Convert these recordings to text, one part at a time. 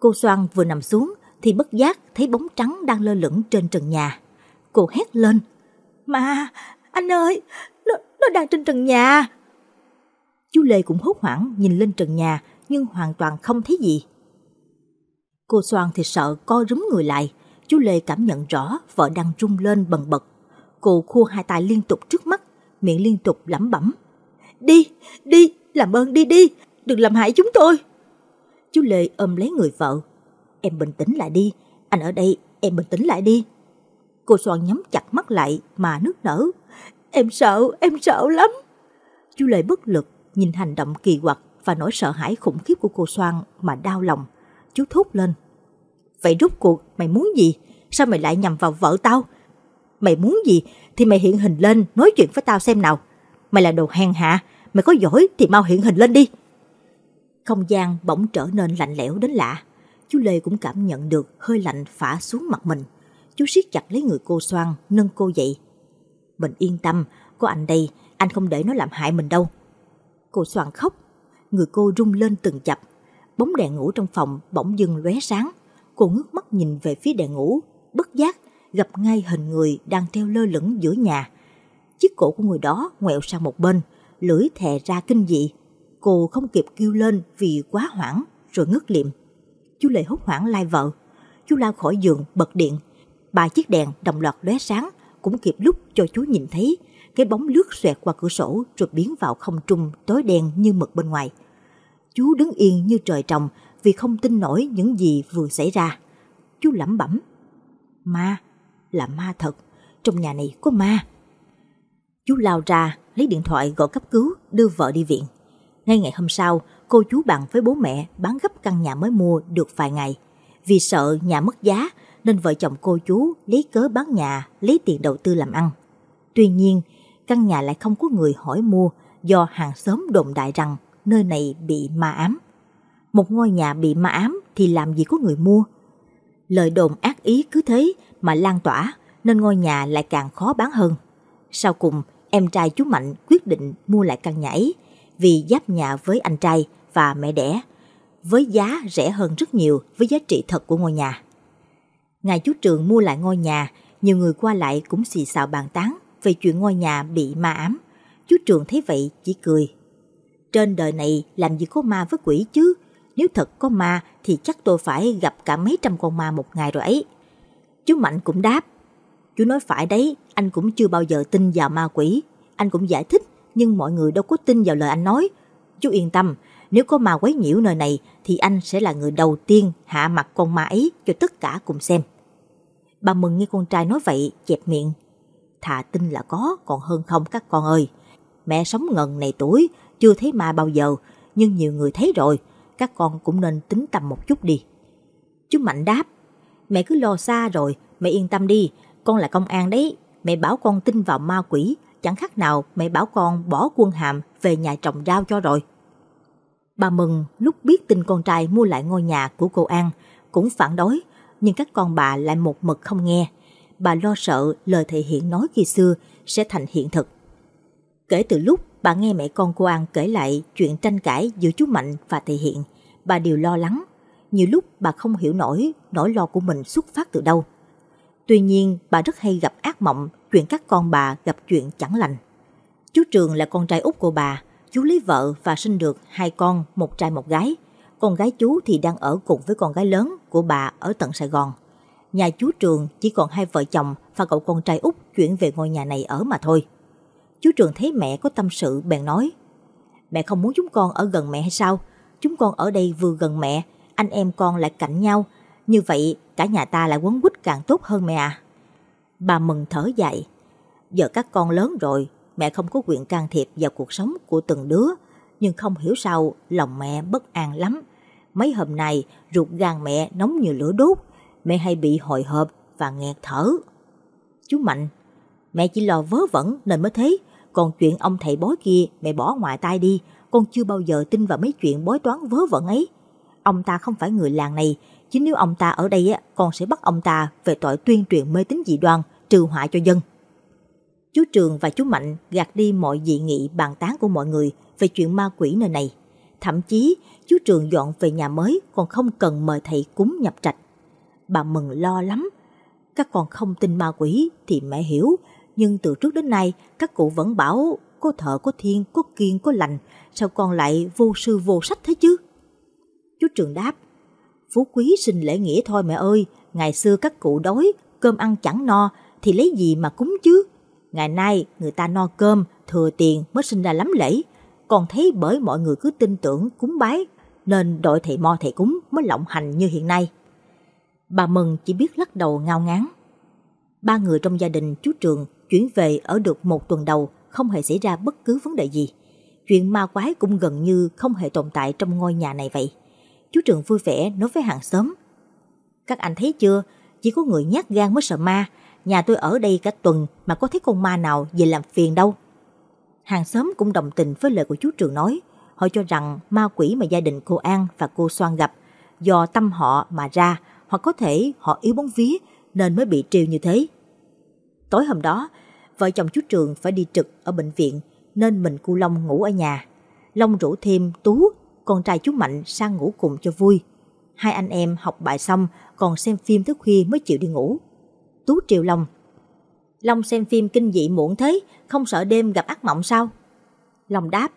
Cô Soan vừa nằm xuống thì bất giác thấy bóng trắng đang lơ lửng trên trần nhà. Cô hét lên. Mà, anh ơi, nó, nó đang trên trần nhà. Chú Lê cũng hốt hoảng nhìn lên trần nhà nhưng hoàn toàn không thấy gì. Cô Soan thì sợ co rúm người lại. Chú Lê cảm nhận rõ vợ đang rung lên bần bật. Cô khua hai tay liên tục trước mắt, miệng liên tục lẩm bẩm. Đi, đi, làm ơn đi đi, đừng làm hại chúng tôi. Chú Lê ôm lấy người vợ. Em bình tĩnh lại đi, anh ở đây, em bình tĩnh lại đi. Cô Soan nhắm chặt mắt lại mà nước nở. Em sợ, em sợ lắm. Chú Lê bất lực, nhìn hành động kỳ quặc và nỗi sợ hãi khủng khiếp của cô Soan mà đau lòng. Chú thốt lên. Vậy rút cuộc mày muốn gì? Sao mày lại nhầm vào vợ tao? Mày muốn gì thì mày hiện hình lên nói chuyện với tao xem nào. Mày là đồ hèn hạ, mày có giỏi thì mau hiện hình lên đi. Không gian bỗng trở nên lạnh lẽo đến lạ. Chú Lê cũng cảm nhận được hơi lạnh phả xuống mặt mình. Chú siết chặt lấy người cô xoan nâng cô dậy. Mình yên tâm, có anh đây, anh không để nó làm hại mình đâu. Cô xoan khóc, người cô rung lên từng chập. Bóng đèn ngủ trong phòng bỗng dưng lóe sáng. Cô ngước mắt nhìn về phía đèn ngủ, bất giác gặp ngay hình người đang treo lơ lửng giữa nhà. Chiếc cổ của người đó ngoẹo sang một bên, lưỡi thè ra kinh dị, Cô không kịp kêu lên vì quá hoảng rồi ngất liệm. Chú Lệ hốt hoảng lai vợ. Chú lao khỏi giường bật điện. Ba chiếc đèn đồng loạt lóe sáng cũng kịp lúc cho chú nhìn thấy cái bóng lướt xoẹt qua cửa sổ rồi biến vào không trung tối đen như mực bên ngoài. Chú đứng yên như trời trồng vì không tin nổi những gì vừa xảy ra. Chú lẩm bẩm. Ma, là ma thật, trong nhà này có ma. Chú lao ra, lấy điện thoại gọi cấp cứu, đưa vợ đi viện. Ngay ngày hôm sau, cô chú bằng với bố mẹ bán gấp căn nhà mới mua được vài ngày. Vì sợ nhà mất giá nên vợ chồng cô chú lấy cớ bán nhà lấy tiền đầu tư làm ăn. Tuy nhiên, căn nhà lại không có người hỏi mua do hàng xóm đồn đại rằng nơi này bị ma ám. Một ngôi nhà bị ma ám thì làm gì có người mua. Lời đồn ác ý cứ thế mà lan tỏa nên ngôi nhà lại càng khó bán hơn. Sau cùng, em trai chú Mạnh quyết định mua lại căn nhà ấy vì giáp nhà với anh trai và mẹ đẻ, với giá rẻ hơn rất nhiều với giá trị thật của ngôi nhà. Ngài chú Trường mua lại ngôi nhà, nhiều người qua lại cũng xì xào bàn tán về chuyện ngôi nhà bị ma ám. Chú Trường thấy vậy chỉ cười. Trên đời này làm gì có ma với quỷ chứ, nếu thật có ma thì chắc tôi phải gặp cả mấy trăm con ma một ngày rồi ấy. Chú Mạnh cũng đáp, chú nói phải đấy, anh cũng chưa bao giờ tin vào ma quỷ, anh cũng giải thích nhưng mọi người đâu có tin vào lời anh nói. Chú yên tâm, nếu có ma quấy nhiễu nơi này thì anh sẽ là người đầu tiên hạ mặt con ma ấy cho tất cả cùng xem. Bà mừng nghe con trai nói vậy, chẹp miệng. Thà tin là có, còn hơn không các con ơi. Mẹ sống ngần này tuổi, chưa thấy ma bao giờ, nhưng nhiều người thấy rồi, các con cũng nên tính tầm một chút đi. Chú Mạnh đáp, mẹ cứ lo xa rồi, mẹ yên tâm đi, con là công an đấy, mẹ bảo con tin vào ma quỷ chẳng khác nào mẹ bảo con bỏ quân hàm về nhà trồng rau cho rồi. Bà Mừng lúc biết tin con trai mua lại ngôi nhà của cô An cũng phản đối, nhưng các con bà lại một mực không nghe. Bà lo sợ lời thầy Hiện nói khi xưa sẽ thành hiện thực. Kể từ lúc bà nghe mẹ con cô An kể lại chuyện tranh cãi giữa chú Mạnh và thầy Hiện, bà đều lo lắng. Nhiều lúc bà không hiểu nổi nỗi lo của mình xuất phát từ đâu. Tuy nhiên, bà rất hay gặp ác mộng chuyện các con bà gặp chuyện chẳng lành. Chú Trường là con trai út của bà, chú lấy vợ và sinh được hai con, một trai một gái. Con gái chú thì đang ở cùng với con gái lớn của bà ở tận Sài Gòn. Nhà chú Trường chỉ còn hai vợ chồng và cậu con trai út chuyển về ngôi nhà này ở mà thôi. Chú Trường thấy mẹ có tâm sự bèn nói Mẹ không muốn chúng con ở gần mẹ hay sao? Chúng con ở đây vừa gần mẹ, anh em con lại cạnh nhau. Như vậy cả nhà ta lại quấn quýt càng tốt hơn mẹ à bà mừng thở dài. Giờ các con lớn rồi, mẹ không có quyền can thiệp vào cuộc sống của từng đứa, nhưng không hiểu sao lòng mẹ bất an lắm. Mấy hôm nay ruột gan mẹ nóng như lửa đốt, mẹ hay bị hồi hộp và nghẹt thở. Chú Mạnh, mẹ chỉ lo vớ vẩn nên mới thế, còn chuyện ông thầy bói kia mẹ bỏ ngoài tai đi, con chưa bao giờ tin vào mấy chuyện bói toán vớ vẩn ấy ông ta không phải người làng này, chính nếu ông ta ở đây á, còn sẽ bắt ông ta về tội tuyên truyền mê tín dị đoan, trừ họa cho dân. Chú Trường và chú Mạnh gạt đi mọi dị nghị bàn tán của mọi người về chuyện ma quỷ nơi này. Thậm chí, chú Trường dọn về nhà mới còn không cần mời thầy cúng nhập trạch. Bà mừng lo lắm. Các con không tin ma quỷ thì mẹ hiểu, nhưng từ trước đến nay các cụ vẫn bảo có thợ có thiên, có kiên, có lành, sao con lại vô sư vô sách thế chứ? Chú Trường đáp, phú quý xin lễ nghĩa thôi mẹ ơi, ngày xưa các cụ đói, cơm ăn chẳng no, thì lấy gì mà cúng chứ? Ngày nay người ta no cơm, thừa tiền mới sinh ra lắm lễ. Còn thấy bởi mọi người cứ tin tưởng cúng bái, nên đội thầy mo thầy cúng mới lộng hành như hiện nay. Bà Mừng chỉ biết lắc đầu ngao ngán. Ba người trong gia đình chú Trường chuyển về ở được một tuần đầu không hề xảy ra bất cứ vấn đề gì. Chuyện ma quái cũng gần như không hề tồn tại trong ngôi nhà này vậy chú Trường vui vẻ nói với hàng xóm. Các anh thấy chưa, chỉ có người nhát gan mới sợ ma, nhà tôi ở đây cả tuần mà có thấy con ma nào về làm phiền đâu. Hàng xóm cũng đồng tình với lời của chú Trường nói, họ cho rằng ma quỷ mà gia đình cô An và cô Soan gặp do tâm họ mà ra, hoặc có thể họ yếu bóng vía nên mới bị trêu như thế. Tối hôm đó, vợ chồng chú Trường phải đi trực ở bệnh viện nên mình cu Long ngủ ở nhà. Long rủ thêm Tú con trai chú Mạnh sang ngủ cùng cho vui. Hai anh em học bài xong còn xem phim tới khuya mới chịu đi ngủ. Tú triệu Long Long xem phim kinh dị muộn thế, không sợ đêm gặp ác mộng sao? Long đáp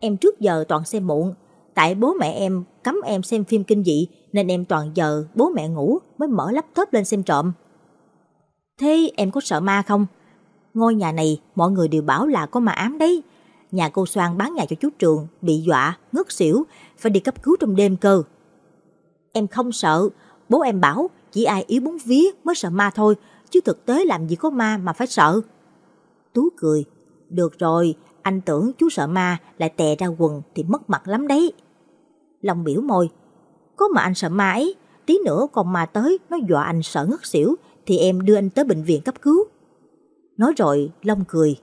Em trước giờ toàn xem muộn, tại bố mẹ em cấm em xem phim kinh dị nên em toàn giờ bố mẹ ngủ mới mở laptop lên xem trộm. Thế em có sợ ma không? Ngôi nhà này mọi người đều bảo là có ma ám đấy, nhà cô Soan bán nhà cho chú Trường, bị dọa, ngất xỉu, phải đi cấp cứu trong đêm cơ. Em không sợ, bố em bảo chỉ ai yếu bún vía mới sợ ma thôi, chứ thực tế làm gì có ma mà phải sợ. Tú cười, được rồi, anh tưởng chú sợ ma lại tè ra quần thì mất mặt lắm đấy. Long biểu môi, có mà anh sợ ma ấy, tí nữa còn ma tới nó dọa anh sợ ngất xỉu thì em đưa anh tới bệnh viện cấp cứu. Nói rồi Long cười,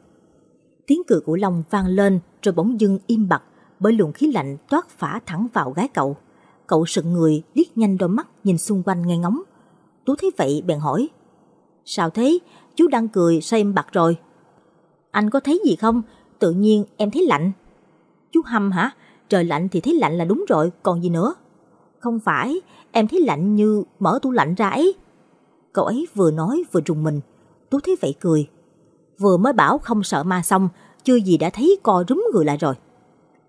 tiếng cười của Long vang lên rồi bỗng dưng im bặt bởi luồng khí lạnh toát phả thẳng vào gái cậu. Cậu sững người, liếc nhanh đôi mắt nhìn xung quanh nghe ngóng. Tú thấy vậy bèn hỏi. Sao thế? Chú đang cười sao em bặt rồi? Anh có thấy gì không? Tự nhiên em thấy lạnh. Chú hâm hả? Trời lạnh thì thấy lạnh là đúng rồi, còn gì nữa? Không phải, em thấy lạnh như mở tủ lạnh ra ấy. Cậu ấy vừa nói vừa rùng mình. Tú thấy vậy cười, vừa mới bảo không sợ ma xong, chưa gì đã thấy co rúm người lại rồi.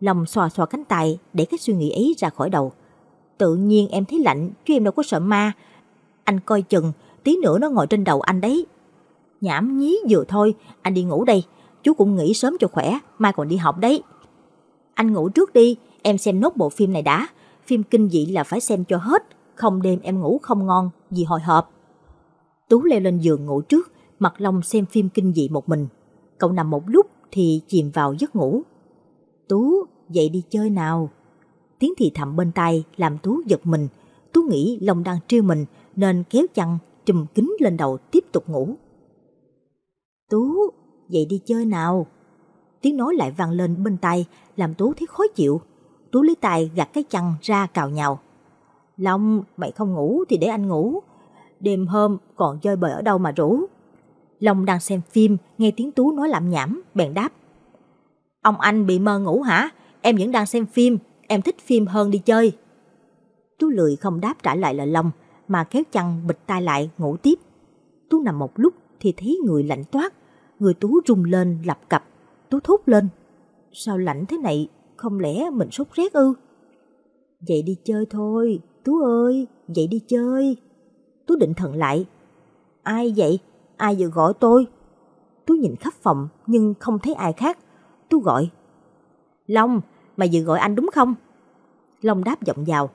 Lòng xòa xòa cánh tay để cái suy nghĩ ấy ra khỏi đầu. Tự nhiên em thấy lạnh chứ em đâu có sợ ma. Anh coi chừng, tí nữa nó ngồi trên đầu anh đấy. Nhảm nhí vừa thôi, anh đi ngủ đây. Chú cũng nghỉ sớm cho khỏe, mai còn đi học đấy. Anh ngủ trước đi, em xem nốt bộ phim này đã. Phim kinh dị là phải xem cho hết, không đêm em ngủ không ngon vì hồi hộp. Tú leo lên giường ngủ trước, Mặt Long xem phim kinh dị một mình. Cậu nằm một lúc thì chìm vào giấc ngủ. Tú, dậy đi chơi nào. Tiếng thì thầm bên tai làm Tú giật mình. Tú nghĩ Long đang trêu mình nên kéo chăn trùm kính lên đầu tiếp tục ngủ. Tú, dậy đi chơi nào. Tiếng nói lại vang lên bên tai làm Tú thấy khó chịu. Tú lấy tay gạt cái chăn ra cào nhào. Long, mày không ngủ thì để anh ngủ. Đêm hôm còn chơi bời ở đâu mà rủ. Long đang xem phim, nghe tiếng Tú nói lạm nhảm, bèn đáp. Ông anh bị mơ ngủ hả? Em vẫn đang xem phim, em thích phim hơn đi chơi. Tú lười không đáp trả lại lời Long, mà kéo chăn bịch tai lại ngủ tiếp. Tú nằm một lúc thì thấy người lạnh toát, người Tú rung lên lập cập, Tú thốt lên. Sao lạnh thế này, không lẽ mình sốt rét ư? Vậy đi chơi thôi, Tú ơi, vậy đi chơi. Tú định thần lại. Ai vậy? ai vừa gọi tôi? Tôi nhìn khắp phòng nhưng không thấy ai khác. Tôi gọi. Long, mày vừa gọi anh đúng không? Long đáp giọng vào.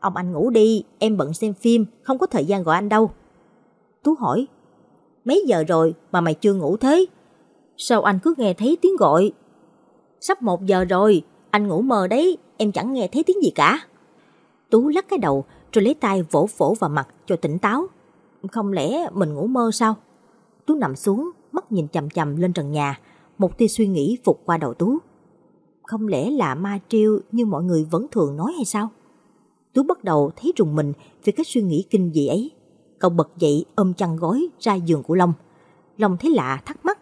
Ông anh ngủ đi, em bận xem phim, không có thời gian gọi anh đâu. Tú hỏi. Mấy giờ rồi mà mày chưa ngủ thế? Sao anh cứ nghe thấy tiếng gọi? Sắp một giờ rồi, anh ngủ mờ đấy, em chẳng nghe thấy tiếng gì cả. Tú lắc cái đầu rồi lấy tay vỗ vỗ vào mặt cho tỉnh táo. Không lẽ mình ngủ mơ sao? Tú nằm xuống, mắt nhìn chầm chầm lên trần nhà, một tia suy nghĩ phục qua đầu Tú. Không lẽ là ma triêu như mọi người vẫn thường nói hay sao? Tú bắt đầu thấy rùng mình vì cái suy nghĩ kinh dị ấy. Cậu bật dậy ôm chăn gói ra giường của Long. Long thấy lạ thắc mắc.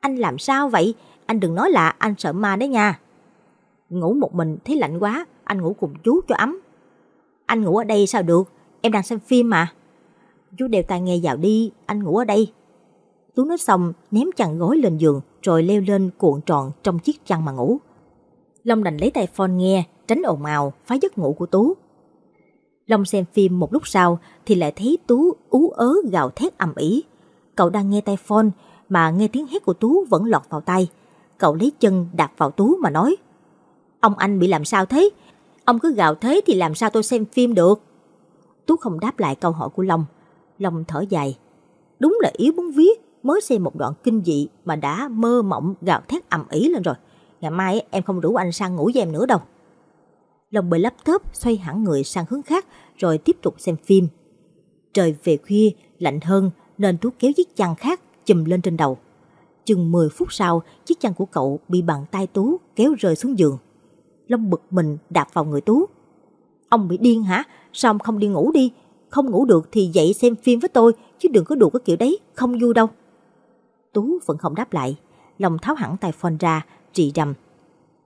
Anh làm sao vậy? Anh đừng nói là anh sợ ma đấy nha. Ngủ một mình thấy lạnh quá, anh ngủ cùng chú cho ấm. Anh ngủ ở đây sao được? Em đang xem phim mà. Chú đều tai nghe vào đi, anh ngủ ở đây. Tú nói xong ném chăn gối lên giường rồi leo lên cuộn tròn trong chiếc chăn mà ngủ. Long đành lấy tay phone nghe, tránh ồn ào, phá giấc ngủ của Tú. Long xem phim một lúc sau thì lại thấy Tú ú ớ gào thét ầm ĩ. Cậu đang nghe tay phone mà nghe tiếng hét của Tú vẫn lọt vào tay. Cậu lấy chân đạp vào Tú mà nói Ông anh bị làm sao thế? Ông cứ gào thế thì làm sao tôi xem phim được? Tú không đáp lại câu hỏi của Long. Long thở dài. Đúng là yếu muốn viết mới xem một đoạn kinh dị mà đã mơ mộng gào thét ầm ý lên rồi. Ngày mai em không rủ anh sang ngủ với em nữa đâu. Lòng bề lấp thớp xoay hẳn người sang hướng khác rồi tiếp tục xem phim. Trời về khuya, lạnh hơn nên Tú kéo chiếc chăn khác chùm lên trên đầu. Chừng 10 phút sau, chiếc chăn của cậu bị bàn tay Tú kéo rơi xuống giường. Long bực mình đạp vào người Tú. Ông bị điên hả? Sao ông không đi ngủ đi? Không ngủ được thì dậy xem phim với tôi chứ đừng có đùa cái kiểu đấy, không vui đâu. Tú vẫn không đáp lại, lòng tháo hẳn tai phone ra, rì rầm.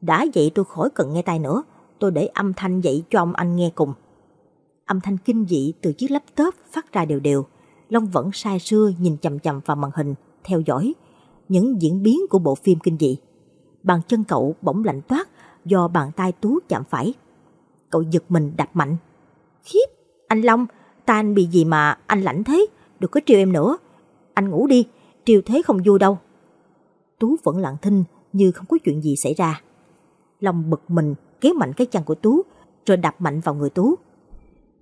Đã vậy tôi khỏi cần nghe tai nữa, tôi để âm thanh dậy cho ông anh nghe cùng. Âm thanh kinh dị từ chiếc laptop phát ra đều đều, Long vẫn sai sưa nhìn chầm chầm vào màn hình, theo dõi những diễn biến của bộ phim kinh dị. Bàn chân cậu bỗng lạnh toát do bàn tay Tú chạm phải. Cậu giật mình đạp mạnh. Khiếp, anh Long, ta anh bị gì mà anh lạnh thế, đừng có trêu em nữa. Anh ngủ đi, triều thế không vui đâu. Tú vẫn lặng thinh như không có chuyện gì xảy ra. long bực mình kéo mạnh cái chân của Tú rồi đạp mạnh vào người Tú.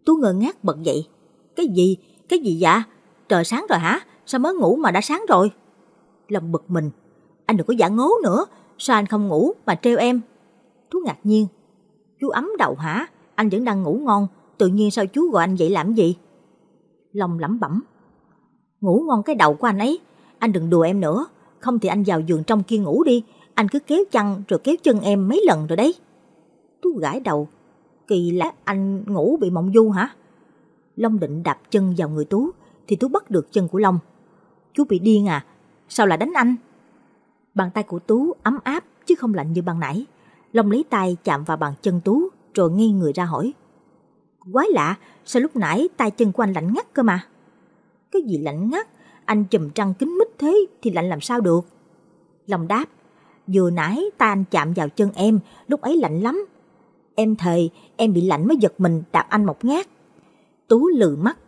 Tú ngơ ngác bật dậy. Cái gì? Cái gì dạ? Trời sáng rồi hả? Sao mới ngủ mà đã sáng rồi? long bực mình. Anh đừng có giả ngố nữa. Sao anh không ngủ mà treo em? Tú ngạc nhiên. Chú ấm đầu hả? Anh vẫn đang ngủ ngon. Tự nhiên sao chú gọi anh vậy làm gì? long lẩm bẩm. Ngủ ngon cái đầu của anh ấy anh đừng đùa em nữa, không thì anh vào giường trong kia ngủ đi, anh cứ kéo chăn rồi kéo chân em mấy lần rồi đấy. Tú gãi đầu, kỳ lạ anh ngủ bị mộng du hả? Long định đạp chân vào người Tú thì Tú bắt được chân của Long. Chú bị điên à, sao lại đánh anh? Bàn tay của Tú ấm áp chứ không lạnh như ban nãy. Long lấy tay chạm vào bàn chân Tú rồi nghi người ra hỏi. Quái lạ, sao lúc nãy tay chân của anh lạnh ngắt cơ mà? Cái gì lạnh ngắt? anh chùm trăng kính mít thế thì lạnh làm sao được. lòng đáp, vừa nãy ta anh chạm vào chân em, lúc ấy lạnh lắm. Em thề, em bị lạnh mới giật mình đạp anh một nhát. Tú lừ mắt.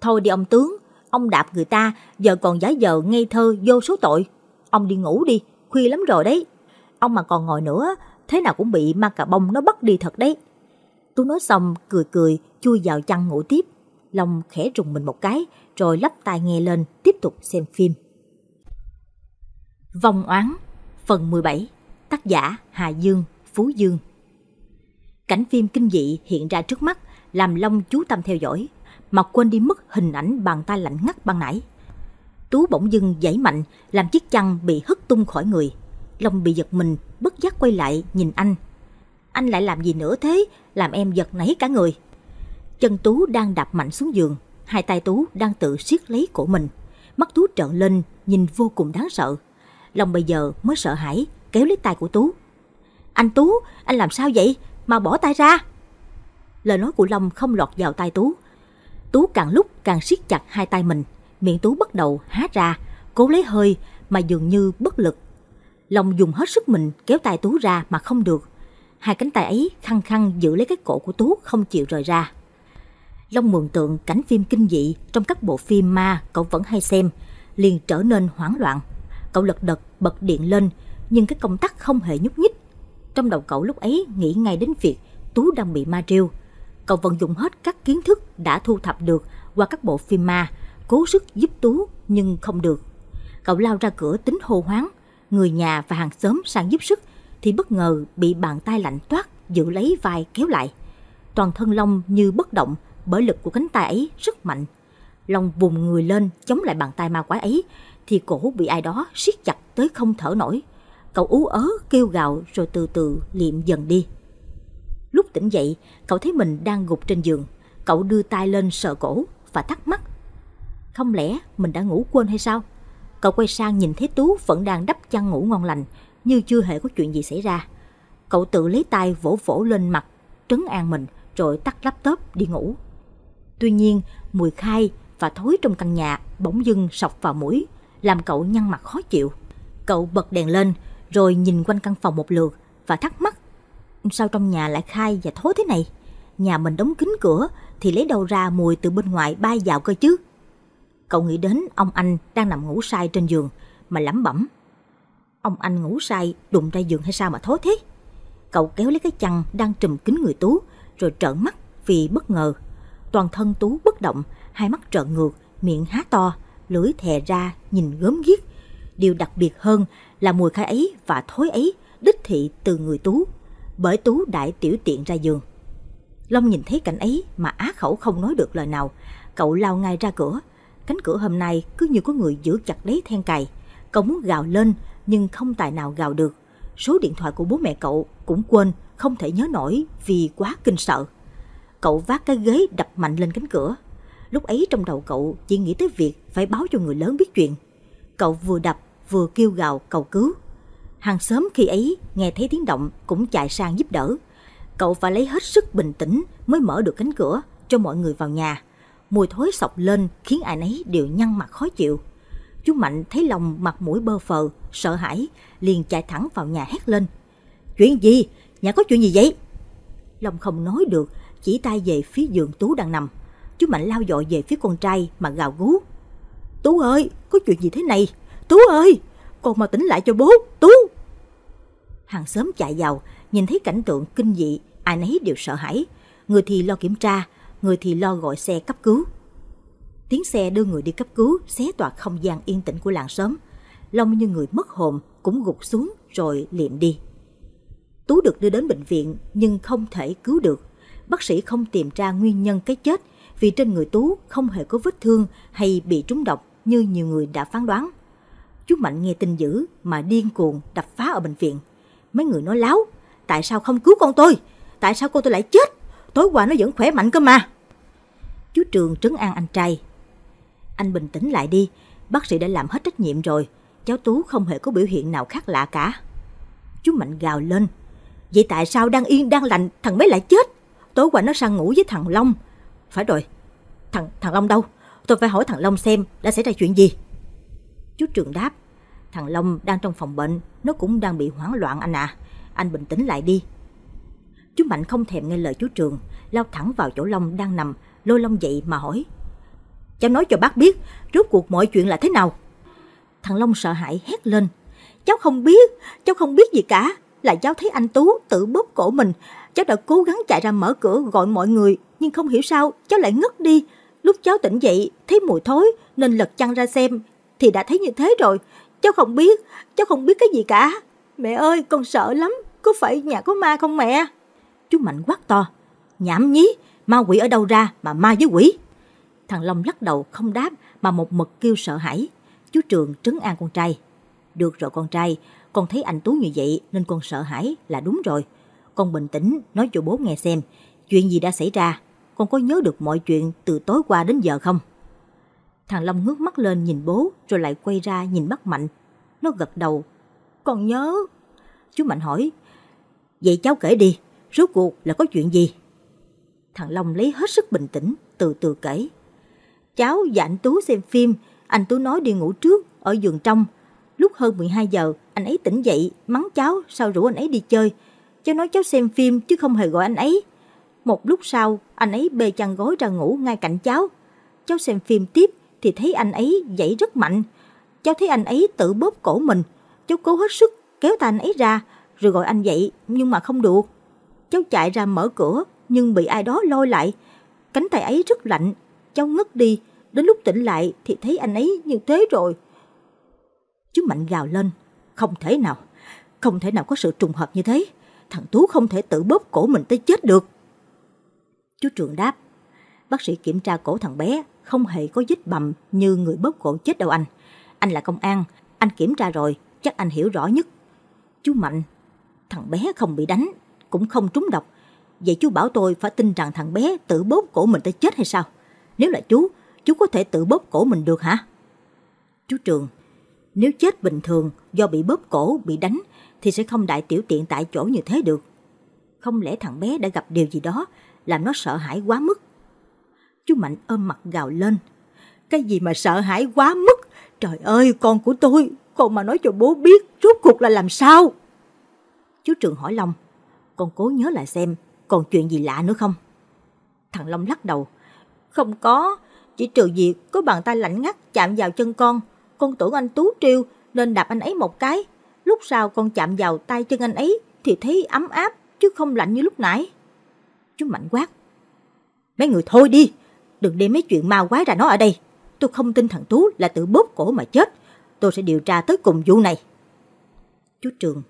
Thôi đi ông tướng, ông đạp người ta, giờ còn giả giờ ngây thơ vô số tội. Ông đi ngủ đi, khuya lắm rồi đấy. Ông mà còn ngồi nữa, thế nào cũng bị ma cà bông nó bắt đi thật đấy. Tú nói xong, cười cười, chui vào chăn ngủ tiếp. lòng khẽ rùng mình một cái, rồi lắp tai nghe lên tiếp tục xem phim. Vòng oán, phần 17, tác giả Hà Dương, Phú Dương. Cảnh phim kinh dị hiện ra trước mắt làm Long chú tâm theo dõi, mà quên đi mất hình ảnh bàn tay lạnh ngắt ban nãy. Tú bỗng dưng giãy mạnh, làm chiếc chăn bị hất tung khỏi người. Long bị giật mình, bất giác quay lại nhìn anh. Anh lại làm gì nữa thế, làm em giật nảy cả người. Chân Tú đang đạp mạnh xuống giường, hai tay Tú đang tự siết lấy cổ mình. Mắt Tú trợn lên, nhìn vô cùng đáng sợ. Lòng bây giờ mới sợ hãi, kéo lấy tay của Tú. Anh Tú, anh làm sao vậy? Mà bỏ tay ra. Lời nói của Long không lọt vào tay Tú. Tú càng lúc càng siết chặt hai tay mình. Miệng Tú bắt đầu há ra, cố lấy hơi mà dường như bất lực. Long dùng hết sức mình kéo tay Tú ra mà không được. Hai cánh tay ấy khăng khăng giữ lấy cái cổ của Tú không chịu rời ra. Long mường tượng cảnh phim kinh dị trong các bộ phim ma cậu vẫn hay xem, liền trở nên hoảng loạn. Cậu lật đật bật điện lên, nhưng cái công tắc không hề nhúc nhích. Trong đầu cậu lúc ấy nghĩ ngay đến việc Tú đang bị ma triêu. Cậu vận dụng hết các kiến thức đã thu thập được qua các bộ phim ma, cố sức giúp Tú nhưng không được. Cậu lao ra cửa tính hô hoáng, người nhà và hàng xóm sang giúp sức thì bất ngờ bị bàn tay lạnh toát giữ lấy vai kéo lại. Toàn thân Long như bất động, bởi lực của cánh tay ấy rất mạnh. Long vùng người lên chống lại bàn tay ma quái ấy, thì cổ bị ai đó siết chặt tới không thở nổi. Cậu ú ớ kêu gào rồi từ từ liệm dần đi. Lúc tỉnh dậy, cậu thấy mình đang gục trên giường. Cậu đưa tay lên sờ cổ và thắc mắc. Không lẽ mình đã ngủ quên hay sao? Cậu quay sang nhìn thấy Tú vẫn đang đắp chăn ngủ ngon lành, như chưa hề có chuyện gì xảy ra. Cậu tự lấy tay vỗ vỗ lên mặt, trấn an mình rồi tắt laptop đi ngủ. Tuy nhiên, mùi khai và thối trong căn nhà bỗng dưng sọc vào mũi, làm cậu nhăn mặt khó chịu. Cậu bật đèn lên rồi nhìn quanh căn phòng một lượt và thắc mắc. Sao trong nhà lại khai và thối thế này? Nhà mình đóng kín cửa thì lấy đâu ra mùi từ bên ngoài bay vào cơ chứ? Cậu nghĩ đến ông anh đang nằm ngủ say trên giường mà lẩm bẩm. Ông anh ngủ say đụng ra giường hay sao mà thối thế? Cậu kéo lấy cái chăn đang trùm kín người Tú rồi trợn mắt vì bất ngờ toàn thân Tú bất động, hai mắt trợn ngược, miệng há to, lưỡi thè ra, nhìn gớm ghiếc. Điều đặc biệt hơn là mùi khai ấy và thối ấy đích thị từ người Tú, bởi Tú đại tiểu tiện ra giường. Long nhìn thấy cảnh ấy mà á khẩu không nói được lời nào, cậu lao ngay ra cửa. Cánh cửa hôm nay cứ như có người giữ chặt lấy then cài. Cậu muốn gào lên nhưng không tài nào gào được. Số điện thoại của bố mẹ cậu cũng quên, không thể nhớ nổi vì quá kinh sợ cậu vác cái ghế đập mạnh lên cánh cửa. Lúc ấy trong đầu cậu chỉ nghĩ tới việc phải báo cho người lớn biết chuyện. Cậu vừa đập vừa kêu gào cầu cứu. Hàng xóm khi ấy nghe thấy tiếng động cũng chạy sang giúp đỡ. Cậu phải lấy hết sức bình tĩnh mới mở được cánh cửa cho mọi người vào nhà. Mùi thối sọc lên khiến ai nấy đều nhăn mặt khó chịu. Chú Mạnh thấy lòng mặt mũi bơ phờ, sợ hãi, liền chạy thẳng vào nhà hét lên. Chuyện gì? Nhà có chuyện gì vậy? Lòng không nói được chỉ tay về phía giường Tú đang nằm. Chú Mạnh lao dội về phía con trai mà gào gú. Tú ơi, có chuyện gì thế này? Tú ơi, con mau tỉnh lại cho bố, Tú! Hàng xóm chạy vào, nhìn thấy cảnh tượng kinh dị, ai nấy đều sợ hãi. Người thì lo kiểm tra, người thì lo gọi xe cấp cứu. Tiếng xe đưa người đi cấp cứu, xé toạc không gian yên tĩnh của làng xóm. Long như người mất hồn, cũng gục xuống rồi liệm đi. Tú được đưa đến bệnh viện nhưng không thể cứu được bác sĩ không tìm ra nguyên nhân cái chết vì trên người Tú không hề có vết thương hay bị trúng độc như nhiều người đã phán đoán. Chú Mạnh nghe tin dữ mà điên cuồng đập phá ở bệnh viện. Mấy người nói láo, tại sao không cứu con tôi? Tại sao con tôi lại chết? Tối qua nó vẫn khỏe mạnh cơ mà. Chú Trường trấn an anh trai. Anh bình tĩnh lại đi, bác sĩ đã làm hết trách nhiệm rồi. Cháu Tú không hề có biểu hiện nào khác lạ cả. Chú Mạnh gào lên. Vậy tại sao đang yên đang lành thằng bé lại chết? tối qua nó sang ngủ với thằng Long. Phải rồi, thằng thằng Long đâu? Tôi phải hỏi thằng Long xem đã xảy ra chuyện gì. Chú Trường đáp, thằng Long đang trong phòng bệnh, nó cũng đang bị hoảng loạn anh à. Anh bình tĩnh lại đi. Chú Mạnh không thèm nghe lời chú Trường, lao thẳng vào chỗ Long đang nằm, lôi Long dậy mà hỏi. Cháu nói cho bác biết, rốt cuộc mọi chuyện là thế nào? Thằng Long sợ hãi hét lên. Cháu không biết, cháu không biết gì cả. Là cháu thấy anh Tú tự bóp cổ mình, cháu đã cố gắng chạy ra mở cửa gọi mọi người, nhưng không hiểu sao cháu lại ngất đi. Lúc cháu tỉnh dậy, thấy mùi thối nên lật chăn ra xem, thì đã thấy như thế rồi. Cháu không biết, cháu không biết cái gì cả. Mẹ ơi, con sợ lắm, có phải nhà có ma không mẹ? Chú Mạnh quát to, nhảm nhí, ma quỷ ở đâu ra mà ma với quỷ? Thằng Long lắc đầu không đáp mà một mực kêu sợ hãi. Chú Trường trấn an con trai. Được rồi con trai, con thấy anh Tú như vậy nên con sợ hãi là đúng rồi. Con bình tĩnh nói cho bố nghe xem, chuyện gì đã xảy ra, con có nhớ được mọi chuyện từ tối qua đến giờ không? Thằng Long ngước mắt lên nhìn bố rồi lại quay ra nhìn bác Mạnh. Nó gật đầu. Con nhớ. Chú Mạnh hỏi. Vậy cháu kể đi, rốt cuộc là có chuyện gì? Thằng Long lấy hết sức bình tĩnh, từ từ kể. Cháu và anh Tú xem phim, anh Tú nói đi ngủ trước ở giường trong. Lúc hơn 12 giờ, anh ấy tỉnh dậy, mắng cháu, sao rủ anh ấy đi chơi, cháu nói cháu xem phim chứ không hề gọi anh ấy. Một lúc sau, anh ấy bê chăn gối ra ngủ ngay cạnh cháu. Cháu xem phim tiếp thì thấy anh ấy dậy rất mạnh. Cháu thấy anh ấy tự bóp cổ mình. Cháu cố hết sức kéo tay anh ấy ra rồi gọi anh dậy nhưng mà không được. Cháu chạy ra mở cửa nhưng bị ai đó lôi lại. Cánh tay ấy rất lạnh, cháu ngất đi. Đến lúc tỉnh lại thì thấy anh ấy như thế rồi. Chú Mạnh gào lên. Không thể nào, không thể nào có sự trùng hợp như thế thằng Tú không thể tự bóp cổ mình tới chết được. Chú Trường đáp, bác sĩ kiểm tra cổ thằng bé, không hề có vết bầm như người bóp cổ chết đâu anh. Anh là công an, anh kiểm tra rồi, chắc anh hiểu rõ nhất. Chú Mạnh, thằng bé không bị đánh, cũng không trúng độc. Vậy chú bảo tôi phải tin rằng thằng bé tự bóp cổ mình tới chết hay sao? Nếu là chú, chú có thể tự bóp cổ mình được hả? Chú Trường, nếu chết bình thường do bị bóp cổ, bị đánh thì sẽ không đại tiểu tiện tại chỗ như thế được. Không lẽ thằng bé đã gặp điều gì đó làm nó sợ hãi quá mức? Chú Mạnh ôm mặt gào lên. Cái gì mà sợ hãi quá mức? Trời ơi, con của tôi, con mà nói cho bố biết rốt cuộc là làm sao? Chú Trường hỏi Long, con cố nhớ lại xem còn chuyện gì lạ nữa không? Thằng Long lắc đầu, không có, chỉ trừ việc có bàn tay lạnh ngắt chạm vào chân con. Con tưởng anh Tú Triêu nên đạp anh ấy một cái, lúc sau con chạm vào tay chân anh ấy thì thấy ấm áp chứ không lạnh như lúc nãy. Chú Mạnh quát. Mấy người thôi đi, đừng đem mấy chuyện ma quái ra nó ở đây. Tôi không tin thằng Tú là tự bóp cổ mà chết. Tôi sẽ điều tra tới cùng vụ này. Chú Trường,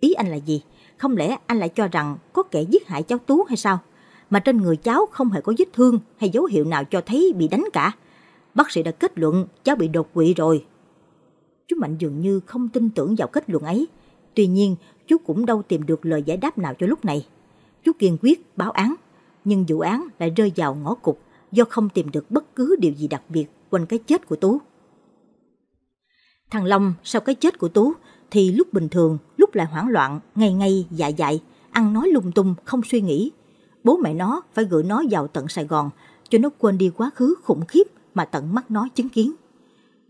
ý anh là gì? Không lẽ anh lại cho rằng có kẻ giết hại cháu Tú hay sao? Mà trên người cháu không hề có vết thương hay dấu hiệu nào cho thấy bị đánh cả. Bác sĩ đã kết luận cháu bị đột quỵ rồi chú Mạnh dường như không tin tưởng vào kết luận ấy. Tuy nhiên, chú cũng đâu tìm được lời giải đáp nào cho lúc này. Chú kiên quyết báo án, nhưng vụ án lại rơi vào ngõ cụt do không tìm được bất cứ điều gì đặc biệt quanh cái chết của Tú. Thằng Long sau cái chết của Tú thì lúc bình thường, lúc lại hoảng loạn, ngay ngay, dại dại, ăn nói lung tung, không suy nghĩ. Bố mẹ nó phải gửi nó vào tận Sài Gòn cho nó quên đi quá khứ khủng khiếp mà tận mắt nó chứng kiến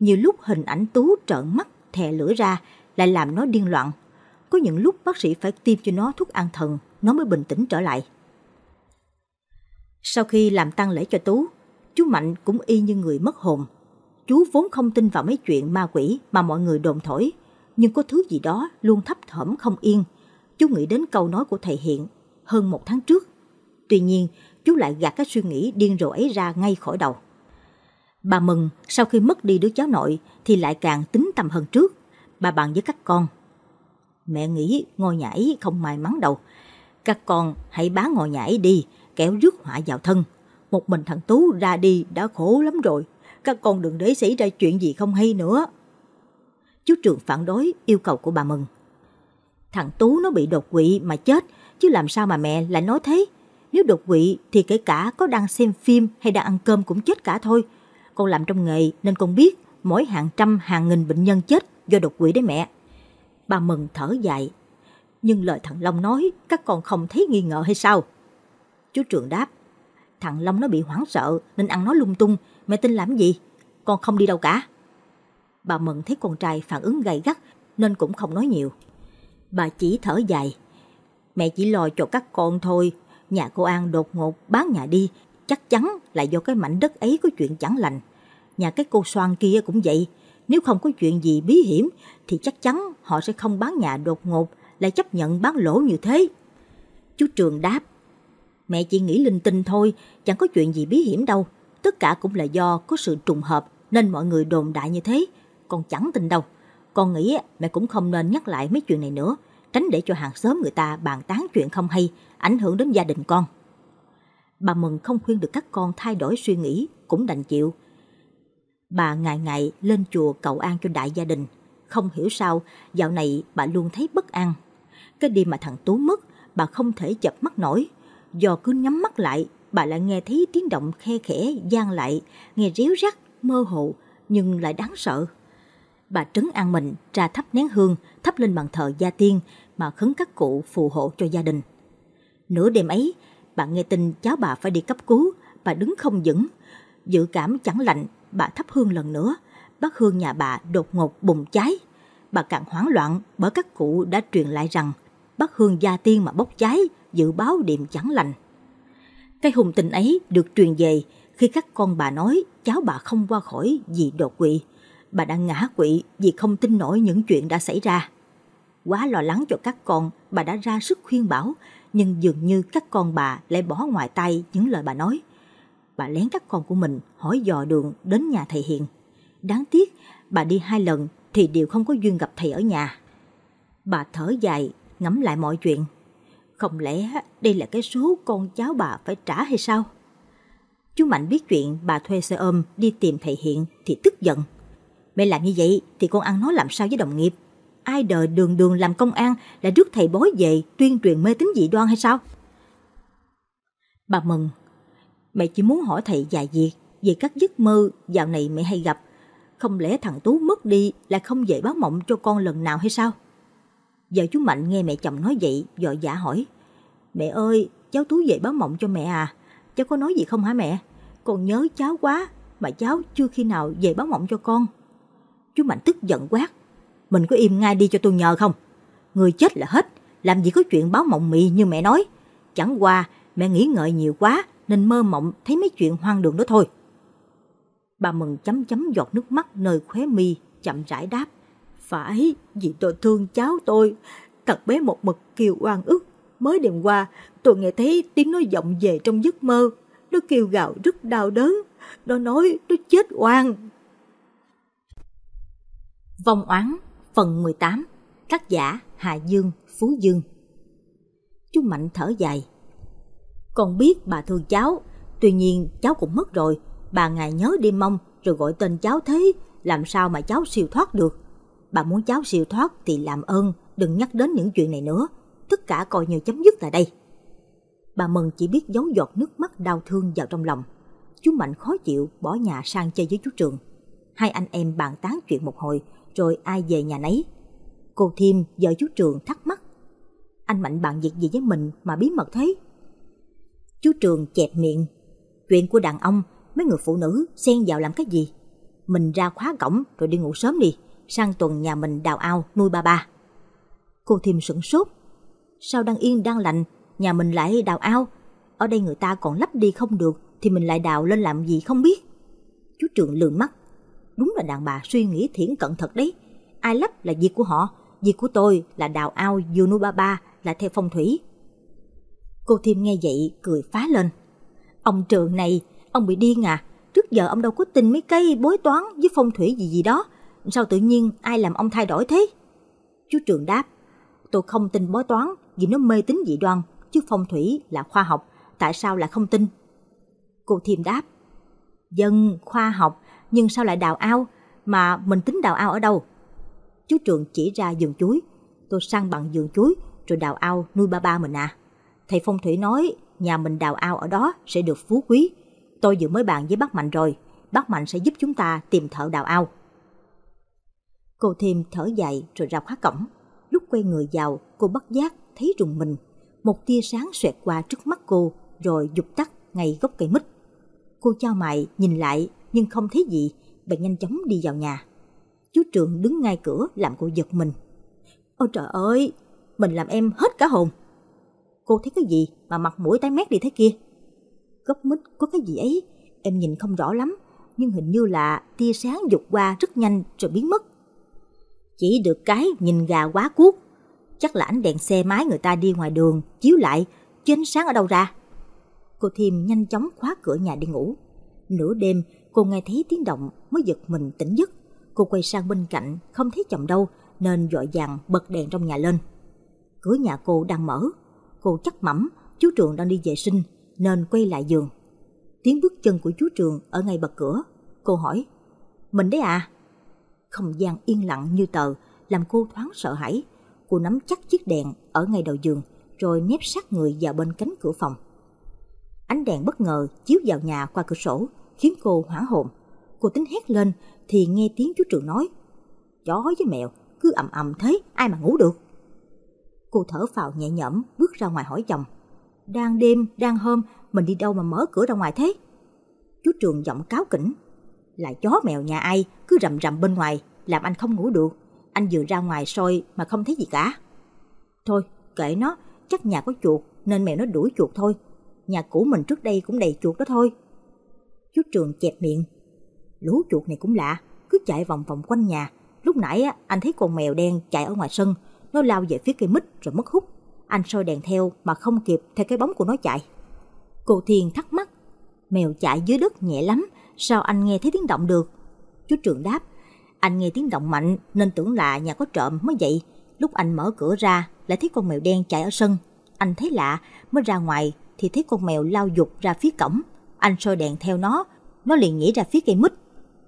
nhiều lúc hình ảnh Tú trợn mắt, thè lưỡi ra, lại làm nó điên loạn. Có những lúc bác sĩ phải tiêm cho nó thuốc an thần, nó mới bình tĩnh trở lại. Sau khi làm tang lễ cho Tú, chú Mạnh cũng y như người mất hồn. Chú vốn không tin vào mấy chuyện ma quỷ mà mọi người đồn thổi, nhưng có thứ gì đó luôn thấp thỏm không yên. Chú nghĩ đến câu nói của thầy Hiện hơn một tháng trước. Tuy nhiên, chú lại gạt cái suy nghĩ điên rồ ấy ra ngay khỏi đầu. Bà Mừng sau khi mất đi đứa cháu nội thì lại càng tính tầm hơn trước. Bà bàn với các con. Mẹ nghĩ ngồi nhảy không may mắn đâu. Các con hãy bán ngồi nhảy đi, kéo rước họa vào thân. Một mình thằng Tú ra đi đã khổ lắm rồi. Các con đừng để xảy ra chuyện gì không hay nữa. Chú trưởng phản đối yêu cầu của bà Mừng. Thằng Tú nó bị đột quỵ mà chết, chứ làm sao mà mẹ lại nói thế? Nếu đột quỵ thì kể cả có đang xem phim hay đang ăn cơm cũng chết cả thôi con làm trong nghề nên con biết mỗi hàng trăm hàng nghìn bệnh nhân chết do đột quỵ đấy mẹ. Bà mừng thở dài. Nhưng lời thằng Long nói các con không thấy nghi ngờ hay sao? Chú Trường đáp. Thằng Long nó bị hoảng sợ nên ăn nói lung tung. Mẹ tin làm gì? Con không đi đâu cả. Bà mừng thấy con trai phản ứng gay gắt nên cũng không nói nhiều. Bà chỉ thở dài. Mẹ chỉ lo cho các con thôi. Nhà cô An đột ngột bán nhà đi chắc chắn là do cái mảnh đất ấy có chuyện chẳng lành. Nhà cái cô xoan kia cũng vậy, nếu không có chuyện gì bí hiểm thì chắc chắn họ sẽ không bán nhà đột ngột lại chấp nhận bán lỗ như thế. Chú Trường đáp, mẹ chỉ nghĩ linh tinh thôi, chẳng có chuyện gì bí hiểm đâu. Tất cả cũng là do có sự trùng hợp nên mọi người đồn đại như thế. Con chẳng tin đâu. Con nghĩ mẹ cũng không nên nhắc lại mấy chuyện này nữa, tránh để cho hàng xóm người ta bàn tán chuyện không hay, ảnh hưởng đến gia đình con bà Mừng không khuyên được các con thay đổi suy nghĩ, cũng đành chịu. Bà ngày ngày lên chùa cầu an cho đại gia đình. Không hiểu sao, dạo này bà luôn thấy bất an. Cái đêm mà thằng Tú mất, bà không thể chập mắt nổi. Do cứ nhắm mắt lại, bà lại nghe thấy tiếng động khe khẽ gian lại, nghe réo rắt, mơ hồ, nhưng lại đáng sợ. Bà trấn an mình ra thắp nén hương, thắp lên bàn thờ gia tiên mà khấn các cụ phù hộ cho gia đình. Nửa đêm ấy, bạn nghe tin cháu bà phải đi cấp cứu, bà đứng không vững. Dự cảm chẳng lạnh, bà thắp hương lần nữa. bát hương nhà bà đột ngột bùng cháy. Bà càng hoảng loạn bởi các cụ đã truyền lại rằng bát hương gia tiên mà bốc cháy, dự báo điểm chẳng lành. Cái hùng tình ấy được truyền về khi các con bà nói cháu bà không qua khỏi vì đột quỵ. Bà đang ngã quỵ vì không tin nổi những chuyện đã xảy ra. Quá lo lắng cho các con, bà đã ra sức khuyên bảo, nhưng dường như các con bà lại bỏ ngoài tay những lời bà nói. Bà lén các con của mình hỏi dò đường đến nhà thầy Hiền. Đáng tiếc, bà đi hai lần thì đều không có duyên gặp thầy ở nhà. Bà thở dài, ngẫm lại mọi chuyện. Không lẽ đây là cái số con cháu bà phải trả hay sao? Chú Mạnh biết chuyện bà thuê xe ôm đi tìm thầy Hiện thì tức giận. Mẹ làm như vậy thì con ăn nói làm sao với đồng nghiệp? ai đợi đường đường làm công an là rước thầy bói dậy tuyên truyền mê tín dị đoan hay sao? Bà Mừng, mẹ chỉ muốn hỏi thầy vài việc về các giấc mơ dạo này mẹ hay gặp. Không lẽ thằng Tú mất đi là không dậy báo mộng cho con lần nào hay sao? Giờ chú Mạnh nghe mẹ chồng nói vậy, dội giả hỏi. Mẹ ơi, cháu Tú dậy báo mộng cho mẹ à? Cháu có nói gì không hả mẹ? Con nhớ cháu quá, mà cháu chưa khi nào dậy báo mộng cho con. Chú Mạnh tức giận quát mình có im ngay đi cho tôi nhờ không? Người chết là hết, làm gì có chuyện báo mộng mị như mẹ nói. Chẳng qua, mẹ nghĩ ngợi nhiều quá nên mơ mộng thấy mấy chuyện hoang đường đó thôi. Bà Mừng chấm chấm giọt nước mắt nơi khóe mi, chậm rãi đáp. Phải, vì tôi thương cháu tôi. Thật bé một mực kêu oan ức. Mới đêm qua, tôi nghe thấy tiếng nói vọng về trong giấc mơ. Nó kêu gào rất đau đớn. Nó nói nó chết oan. Vòng oán Phần 18 tác giả Hà Dương, Phú Dương Chú Mạnh thở dài Con biết bà thương cháu Tuy nhiên cháu cũng mất rồi Bà ngày nhớ đêm mong rồi gọi tên cháu thế Làm sao mà cháu siêu thoát được Bà muốn cháu siêu thoát thì làm ơn Đừng nhắc đến những chuyện này nữa Tất cả coi như chấm dứt tại đây Bà Mừng chỉ biết giấu giọt nước mắt đau thương vào trong lòng Chú Mạnh khó chịu bỏ nhà sang chơi với chú Trường Hai anh em bàn tán chuyện một hồi rồi ai về nhà nấy. Cô Thiêm vợ chú Trường thắc mắc. Anh Mạnh bạn việc gì với mình mà bí mật thế? Chú Trường chẹp miệng. Chuyện của đàn ông, mấy người phụ nữ xen vào làm cái gì? Mình ra khóa cổng rồi đi ngủ sớm đi, sang tuần nhà mình đào ao nuôi ba ba. Cô Thiêm sửng sốt. Sao đang yên đang lành, nhà mình lại đào ao? Ở đây người ta còn lấp đi không được thì mình lại đào lên làm gì không biết. Chú Trường lườm mắt Đúng là đàn bà suy nghĩ thiển cận thật đấy. Ai lấp là việc của họ, việc của tôi là đào ao Yunubaba là theo phong thủy. Cô Thiêm nghe vậy cười phá lên. Ông trường này, ông bị điên à? Trước giờ ông đâu có tin mấy cây bói toán với phong thủy gì gì đó. Sao tự nhiên ai làm ông thay đổi thế? Chú trường đáp, tôi không tin bói toán vì nó mê tín dị đoan, chứ phong thủy là khoa học, tại sao lại không tin? Cô Thiêm đáp, dân khoa học nhưng sao lại đào ao? Mà mình tính đào ao ở đâu? Chú Trượng chỉ ra vườn chuối. Tôi sang bằng vườn chuối rồi đào ao nuôi ba ba mình à. Thầy Phong Thủy nói nhà mình đào ao ở đó sẽ được phú quý. Tôi vừa mới bàn với bác Mạnh rồi. Bác Mạnh sẽ giúp chúng ta tìm thợ đào ao. Cô thêm thở dài rồi ra khóa cổng. Lúc quay người vào, cô bất giác thấy rùng mình. Một tia sáng xẹt qua trước mắt cô rồi dục tắt ngay gốc cây mít. Cô chao mày nhìn lại nhưng không thấy gì, bèn nhanh chóng đi vào nhà. Chú Trường đứng ngay cửa làm cô giật mình. Ôi trời ơi, mình làm em hết cả hồn. Cô thấy cái gì mà mặt mũi tái mét đi thế kia? Góc mít có cái gì ấy, em nhìn không rõ lắm, nhưng hình như là tia sáng dục qua rất nhanh rồi biến mất. Chỉ được cái nhìn gà quá cuốc, chắc là ánh đèn xe máy người ta đi ngoài đường chiếu lại, chứ ánh sáng ở đâu ra. Cô Thiêm nhanh chóng khóa cửa nhà đi ngủ. Nửa đêm, cô nghe thấy tiếng động mới giật mình tỉnh giấc. Cô quay sang bên cạnh, không thấy chồng đâu nên dội vàng bật đèn trong nhà lên. Cửa nhà cô đang mở, cô chắc mẩm chú Trường đang đi vệ sinh nên quay lại giường. Tiếng bước chân của chú Trường ở ngay bậc cửa, cô hỏi, mình đấy à? Không gian yên lặng như tờ, làm cô thoáng sợ hãi. Cô nắm chắc chiếc đèn ở ngay đầu giường, rồi nép sát người vào bên cánh cửa phòng. Ánh đèn bất ngờ chiếu vào nhà qua cửa sổ, khiến cô hoảng hồn. Cô tính hét lên thì nghe tiếng chú Trường nói Chó với mèo cứ ầm ầm thế ai mà ngủ được. Cô thở phào nhẹ nhõm bước ra ngoài hỏi chồng Đang đêm, đang hôm mình đi đâu mà mở cửa ra ngoài thế? Chú Trường giọng cáo kỉnh Là chó mèo nhà ai cứ rầm rầm bên ngoài làm anh không ngủ được. Anh vừa ra ngoài soi mà không thấy gì cả. Thôi kệ nó chắc nhà có chuột nên mèo nó đuổi chuột thôi. Nhà cũ mình trước đây cũng đầy chuột đó thôi. Chú Trường chẹp miệng. Lũ chuột này cũng lạ, cứ chạy vòng vòng quanh nhà. Lúc nãy á, anh thấy con mèo đen chạy ở ngoài sân, nó lao về phía cây mít rồi mất hút. Anh soi đèn theo mà không kịp theo cái bóng của nó chạy. Cô Thiên thắc mắc, mèo chạy dưới đất nhẹ lắm, sao anh nghe thấy tiếng động được? Chú Trường đáp, anh nghe tiếng động mạnh nên tưởng là nhà có trộm mới vậy. Lúc anh mở cửa ra lại thấy con mèo đen chạy ở sân. Anh thấy lạ mới ra ngoài thì thấy con mèo lao dục ra phía cổng. Anh soi đèn theo nó, nó liền nhảy ra phía cây mít.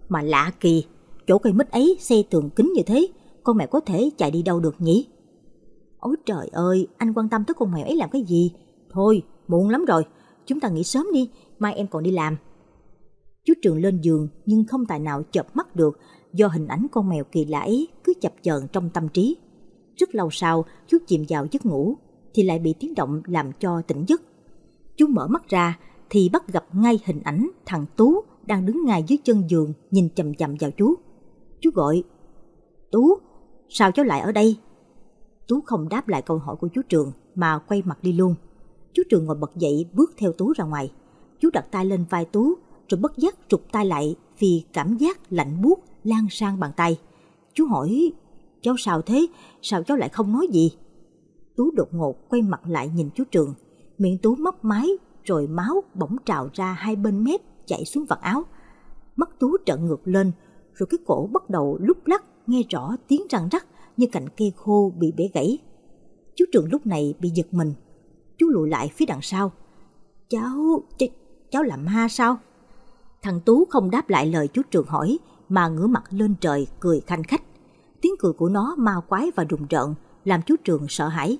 Mà lạ kỳ, chỗ cây mít ấy xây tường kính như thế, con mèo có thể chạy đi đâu được nhỉ? Ôi trời ơi, anh quan tâm tới con mèo ấy làm cái gì? Thôi, muộn lắm rồi, chúng ta nghỉ sớm đi, mai em còn đi làm. Chú Trường lên giường nhưng không tài nào chợp mắt được do hình ảnh con mèo kỳ lạ ấy cứ chập chờn trong tâm trí. Rất lâu sau, chú chìm vào giấc ngủ thì lại bị tiếng động làm cho tỉnh giấc. Chú mở mắt ra, thì bắt gặp ngay hình ảnh thằng Tú đang đứng ngay dưới chân giường nhìn chầm chầm vào chú. Chú gọi, Tú, sao cháu lại ở đây? Tú không đáp lại câu hỏi của chú Trường mà quay mặt đi luôn. Chú Trường ngồi bật dậy bước theo Tú ra ngoài. Chú đặt tay lên vai Tú rồi bất giác trục tay lại vì cảm giác lạnh buốt lan sang bàn tay. Chú hỏi, cháu sao thế? Sao cháu lại không nói gì? Tú đột ngột quay mặt lại nhìn chú Trường. Miệng Tú mấp máy rồi máu bỗng trào ra hai bên mép chảy xuống vạt áo. Mắt tú trợn ngược lên, rồi cái cổ bắt đầu lúc lắc, nghe rõ tiếng răng rắc như cành cây khô bị bẻ gãy. Chú Trường lúc này bị giật mình, chú lùi lại phía đằng sau. Cháu, ch cháu làm ma sao? Thằng Tú không đáp lại lời chú Trường hỏi mà ngửa mặt lên trời cười khanh khách. Tiếng cười của nó ma quái và rùng rợn làm chú Trường sợ hãi.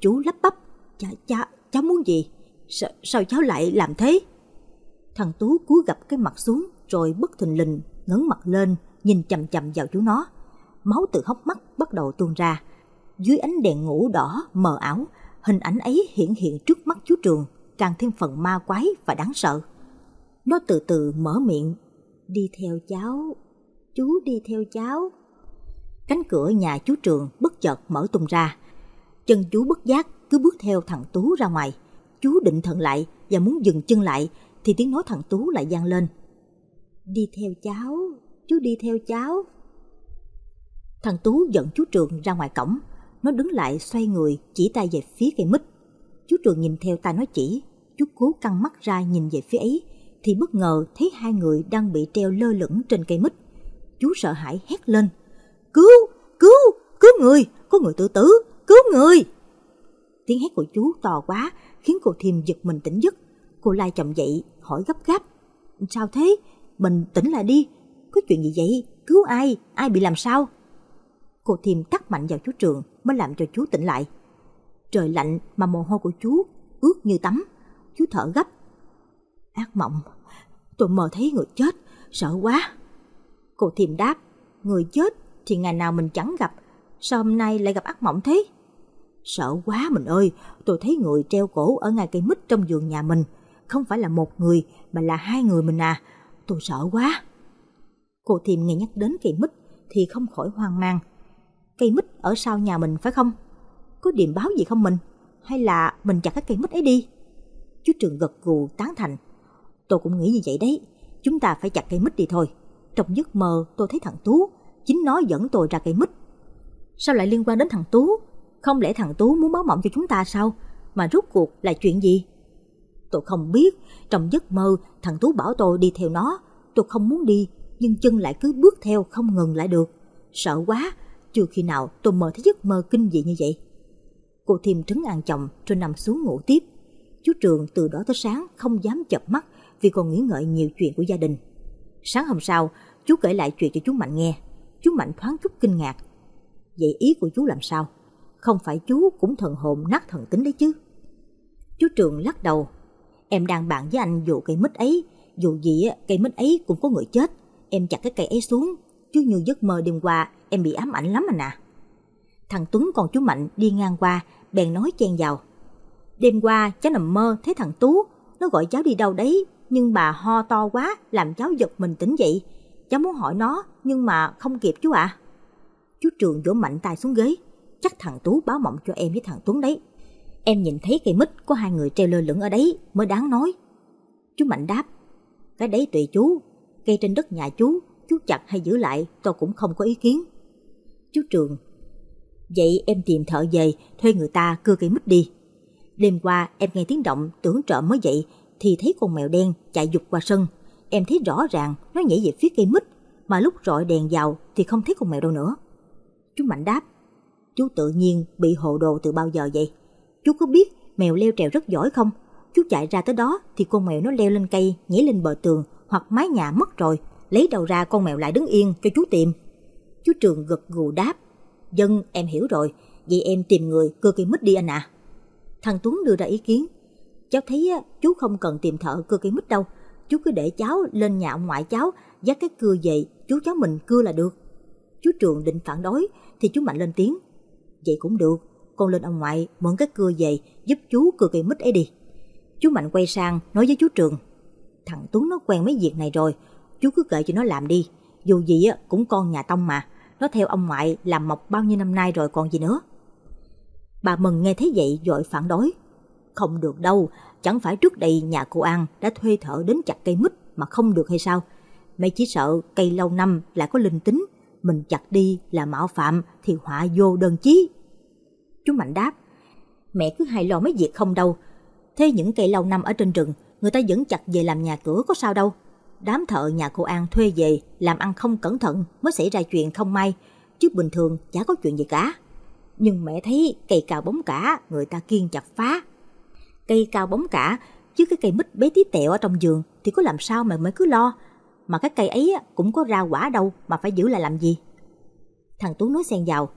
Chú lắp bắp, cha cha cháu muốn gì? Sa, sao cháu lại làm thế? Thằng Tú cúi gập cái mặt xuống rồi bất thình lình ngẩng mặt lên nhìn chầm chầm vào chú nó. Máu từ hốc mắt bắt đầu tuôn ra. Dưới ánh đèn ngủ đỏ mờ ảo, hình ảnh ấy hiện hiện trước mắt chú Trường, càng thêm phần ma quái và đáng sợ. Nó từ từ mở miệng, đi theo cháu, chú đi theo cháu. Cánh cửa nhà chú Trường bất chợt mở tung ra. Chân chú bất giác cứ bước theo thằng Tú ra ngoài chú định thần lại và muốn dừng chân lại thì tiếng nói thằng Tú lại vang lên. Đi theo cháu, chú đi theo cháu. Thằng Tú dẫn chú Trường ra ngoài cổng, nó đứng lại xoay người chỉ tay về phía cây mít. Chú Trường nhìn theo tay nó chỉ, chú cố căng mắt ra nhìn về phía ấy thì bất ngờ thấy hai người đang bị treo lơ lửng trên cây mít. Chú sợ hãi hét lên, cứu, cứu, cứu người, có người tự tử, cứu người. Tiếng hét của chú to quá khiến cô Thiêm giật mình tỉnh giấc. Cô Lai chậm dậy, hỏi gấp gáp. Sao thế? Mình tỉnh lại đi. Có chuyện gì vậy? Cứu ai? Ai bị làm sao? Cô Thiêm tắt mạnh vào chú Trường mới làm cho chú tỉnh lại. Trời lạnh mà mồ hôi của chú ướt như tắm. Chú thở gấp. Ác mộng, tôi mơ thấy người chết, sợ quá. Cô Thiêm đáp, người chết thì ngày nào mình chẳng gặp, sao hôm nay lại gặp ác mộng thế? Sợ quá mình ơi, tôi thấy người treo cổ ở ngay cây mít trong vườn nhà mình. Không phải là một người, mà là hai người mình à. Tôi sợ quá. Cô Thiềm nghe nhắc đến cây mít thì không khỏi hoang mang. Cây mít ở sau nhà mình phải không? Có điểm báo gì không mình? Hay là mình chặt cái cây mít ấy đi? Chú Trường gật gù tán thành. Tôi cũng nghĩ như vậy đấy. Chúng ta phải chặt cây mít đi thôi. Trong giấc mơ tôi thấy thằng Tú, chính nó dẫn tôi ra cây mít. Sao lại liên quan đến thằng Tú? Không lẽ thằng Tú muốn báo mộng cho chúng ta sao? Mà rút cuộc là chuyện gì? Tôi không biết, trong giấc mơ thằng Tú bảo tôi đi theo nó. Tôi không muốn đi, nhưng chân lại cứ bước theo không ngừng lại được. Sợ quá, chưa khi nào tôi mơ thấy giấc mơ kinh dị như vậy. Cô Thiêm trứng ăn chồng rồi nằm xuống ngủ tiếp. Chú Trường từ đó tới sáng không dám chập mắt vì còn nghĩ ngợi nhiều chuyện của gia đình. Sáng hôm sau, chú kể lại chuyện cho chú Mạnh nghe. Chú Mạnh thoáng chút kinh ngạc. Vậy ý của chú làm sao? không phải chú cũng thần hồn nát thần tính đấy chứ. Chú Trường lắc đầu, em đang bạn với anh vụ cây mít ấy, dù gì cây mít ấy cũng có người chết, em chặt cái cây ấy xuống, chứ như giấc mơ đêm qua em bị ám ảnh lắm anh à. Thằng Tuấn còn chú Mạnh đi ngang qua, bèn nói chen vào. Đêm qua cháu nằm mơ thấy thằng Tú, nó gọi cháu đi đâu đấy, nhưng bà ho to quá làm cháu giật mình tỉnh dậy. Cháu muốn hỏi nó nhưng mà không kịp chú ạ. À. Chú Trường vỗ mạnh tay xuống ghế chắc thằng Tú báo mộng cho em với thằng Tuấn đấy. Em nhìn thấy cây mít có hai người treo lơ lửng ở đấy mới đáng nói. Chú Mạnh đáp, cái đấy tùy chú, cây trên đất nhà chú, chú chặt hay giữ lại tôi cũng không có ý kiến. Chú Trường, vậy em tìm thợ về thuê người ta cưa cây mít đi. Đêm qua em nghe tiếng động tưởng trộm mới dậy thì thấy con mèo đen chạy dục qua sân. Em thấy rõ ràng nó nhảy về phía cây mít mà lúc rọi đèn vào thì không thấy con mèo đâu nữa. Chú Mạnh đáp, chú tự nhiên bị hộ đồ từ bao giờ vậy? Chú có biết mèo leo trèo rất giỏi không? Chú chạy ra tới đó thì con mèo nó leo lên cây, nhảy lên bờ tường hoặc mái nhà mất rồi. Lấy đầu ra con mèo lại đứng yên cho chú tìm. Chú Trường gật gù đáp. Dân, em hiểu rồi. Vậy em tìm người cơ cây mít đi anh ạ. À. Thằng Tuấn đưa ra ý kiến. Cháu thấy chú không cần tìm thợ cưa cây mít đâu. Chú cứ để cháu lên nhà ông ngoại cháu, dắt cái cưa về, chú cháu mình cưa là được. Chú Trường định phản đối thì chú Mạnh lên tiếng vậy cũng được con lên ông ngoại mượn cái cưa về giúp chú cưa cây mít ấy đi chú mạnh quay sang nói với chú trường thằng tuấn nó quen mấy việc này rồi chú cứ kệ cho nó làm đi dù gì á cũng con nhà tông mà nó theo ông ngoại làm mọc bao nhiêu năm nay rồi còn gì nữa bà mừng nghe thấy vậy dội phản đối không được đâu chẳng phải trước đây nhà cô an đã thuê thợ đến chặt cây mít mà không được hay sao mấy chỉ sợ cây lâu năm lại có linh tính mình chặt đi là mạo phạm thì họa vô đơn chí. Chú Mạnh đáp, mẹ cứ hay lo mấy việc không đâu. Thế những cây lâu năm ở trên rừng, người ta vẫn chặt về làm nhà cửa có sao đâu. Đám thợ nhà cô An thuê về, làm ăn không cẩn thận mới xảy ra chuyện không may, chứ bình thường chả có chuyện gì cả. Nhưng mẹ thấy cây cao bóng cả người ta kiên chặt phá. Cây cao bóng cả chứ cái cây mít bé tí tẹo ở trong giường thì có làm sao mà mới cứ lo, mà các cây ấy cũng có ra quả đâu mà phải giữ lại làm gì. Thằng Tú nói xen vào,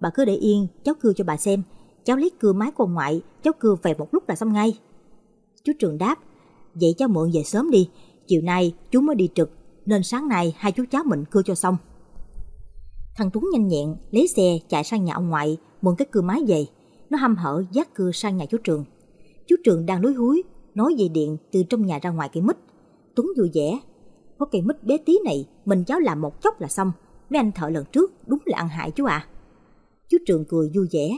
bà cứ để yên, cháu cưa cho bà xem, cháu lấy cưa máy của ngoại, cháu cưa về một lúc là xong ngay. Chú Trường đáp, vậy cháu mượn về sớm đi, chiều nay chú mới đi trực, nên sáng nay hai chú cháu mình cưa cho xong. Thằng Tú nhanh nhẹn lấy xe chạy sang nhà ông ngoại, mượn cái cưa máy về. Nó hăm hở dắt cưa sang nhà chú Trường. Chú Trường đang lúi húi, nói về điện từ trong nhà ra ngoài cây mít. Tuấn vui vẻ, có cây mít bé tí này mình cháu làm một chốc là xong mấy anh thợ lần trước đúng là ăn hại chú à chú trường cười vui vẻ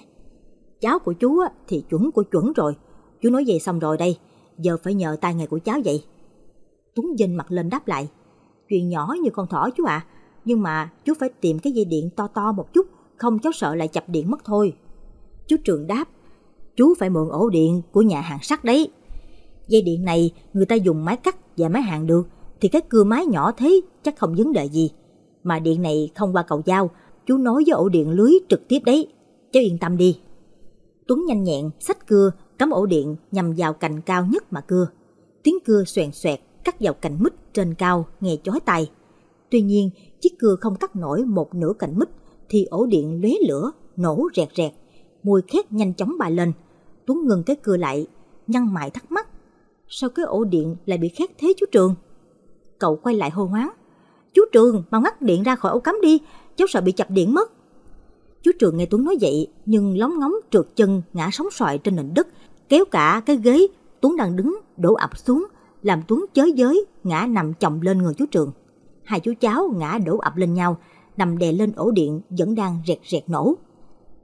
cháu của chú thì chuẩn của chuẩn rồi chú nói về xong rồi đây giờ phải nhờ tay nghề của cháu vậy tuấn dinh mặt lên đáp lại chuyện nhỏ như con thỏ chú ạ à, nhưng mà chú phải tìm cái dây điện to to một chút không cháu sợ lại chập điện mất thôi chú trường đáp chú phải mượn ổ điện của nhà hàng sắt đấy dây điện này người ta dùng máy cắt và máy hàng được thì cái cưa máy nhỏ thế chắc không vấn đề gì. Mà điện này không qua cầu giao, chú nói với ổ điện lưới trực tiếp đấy. Cháu yên tâm đi. Tuấn nhanh nhẹn, xách cưa, cắm ổ điện nhằm vào cành cao nhất mà cưa. Tiếng cưa xoèn xoẹt cắt vào cành mít trên cao nghe chói tay. Tuy nhiên, chiếc cưa không cắt nổi một nửa cành mít thì ổ điện lóe lửa, nổ rẹt rẹt, mùi khét nhanh chóng bay lên. Tuấn ngừng cái cưa lại, nhăn mại thắc mắc, sao cái ổ điện lại bị khét thế chú Trường? cậu quay lại hô hoáng. Chú Trường, mau ngắt điện ra khỏi ổ cắm đi, cháu sợ bị chập điện mất. Chú Trường nghe Tuấn nói vậy, nhưng lóng ngóng trượt chân ngã sóng xoài trên nền đất, kéo cả cái ghế Tuấn đang đứng đổ ập xuống, làm Tuấn chới giới ngã nằm chồng lên người chú Trường. Hai chú cháu ngã đổ ập lên nhau, nằm đè lên ổ điện vẫn đang rẹt rẹt nổ.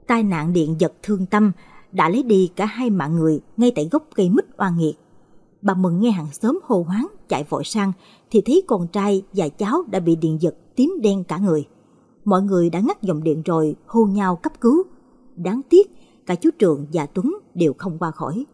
Tai nạn điện giật thương tâm đã lấy đi cả hai mạng người ngay tại gốc cây mít oan nghiệt. Bà Mừng nghe hàng xóm hô hoáng chạy vội sang, thì thấy con trai và cháu đã bị điện giật tím đen cả người. Mọi người đã ngắt dòng điện rồi hô nhau cấp cứu. Đáng tiếc, cả chú Trường và Tuấn đều không qua khỏi.